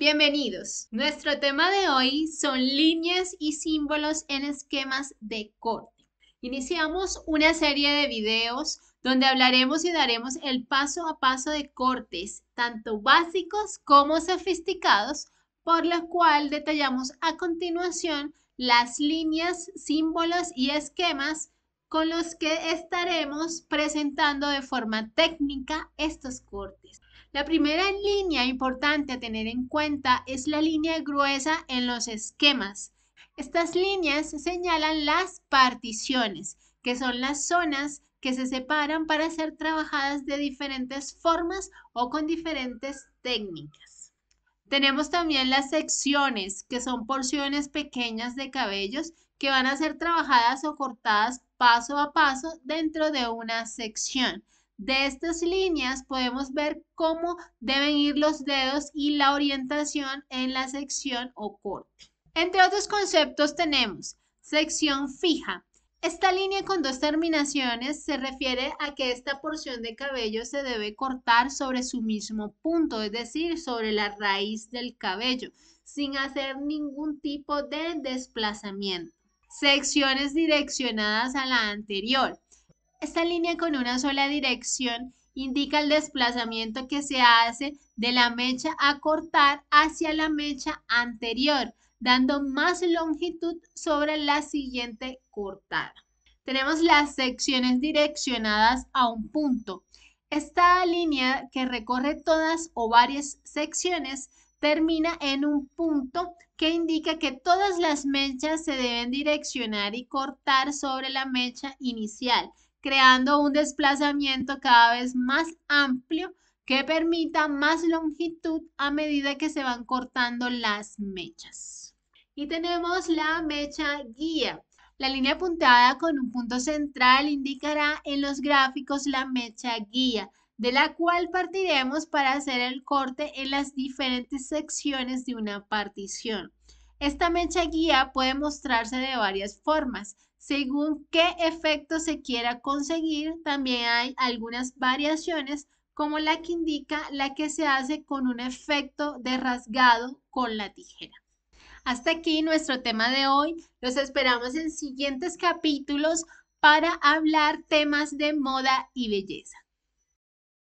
Bienvenidos. Nuestro tema de hoy son líneas y símbolos en esquemas de corte. Iniciamos una serie de videos donde hablaremos y daremos el paso a paso de cortes, tanto básicos como sofisticados, por lo cual detallamos a continuación las líneas, símbolos y esquemas con los que estaremos presentando de forma técnica estos cortes. La primera línea importante a tener en cuenta es la línea gruesa en los esquemas. Estas líneas señalan las particiones, que son las zonas que se separan para ser trabajadas de diferentes formas o con diferentes técnicas. Tenemos también las secciones, que son porciones pequeñas de cabellos que van a ser trabajadas o cortadas paso a paso dentro de una sección de estas líneas podemos ver cómo deben ir los dedos y la orientación en la sección o corte. Entre otros conceptos tenemos sección fija. Esta línea con dos terminaciones se refiere a que esta porción de cabello se debe cortar sobre su mismo punto, es decir, sobre la raíz del cabello, sin hacer ningún tipo de desplazamiento. Secciones direccionadas a la anterior. Esta línea con una sola dirección indica el desplazamiento que se hace de la mecha a cortar hacia la mecha anterior, dando más longitud sobre la siguiente cortada. Tenemos las secciones direccionadas a un punto. Esta línea que recorre todas o varias secciones termina en un punto que indica que todas las mechas se deben direccionar y cortar sobre la mecha inicial, creando un desplazamiento cada vez más amplio que permita más longitud a medida que se van cortando las mechas. Y tenemos la mecha guía. La línea apuntada con un punto central indicará en los gráficos la mecha guía, de la cual partiremos para hacer el corte en las diferentes secciones de una partición. Esta mecha guía puede mostrarse de varias formas, según qué efecto se quiera conseguir, también hay algunas variaciones como la que indica la que se hace con un efecto de rasgado con la tijera. Hasta aquí nuestro tema de hoy. Los esperamos en siguientes capítulos para hablar temas de moda y belleza.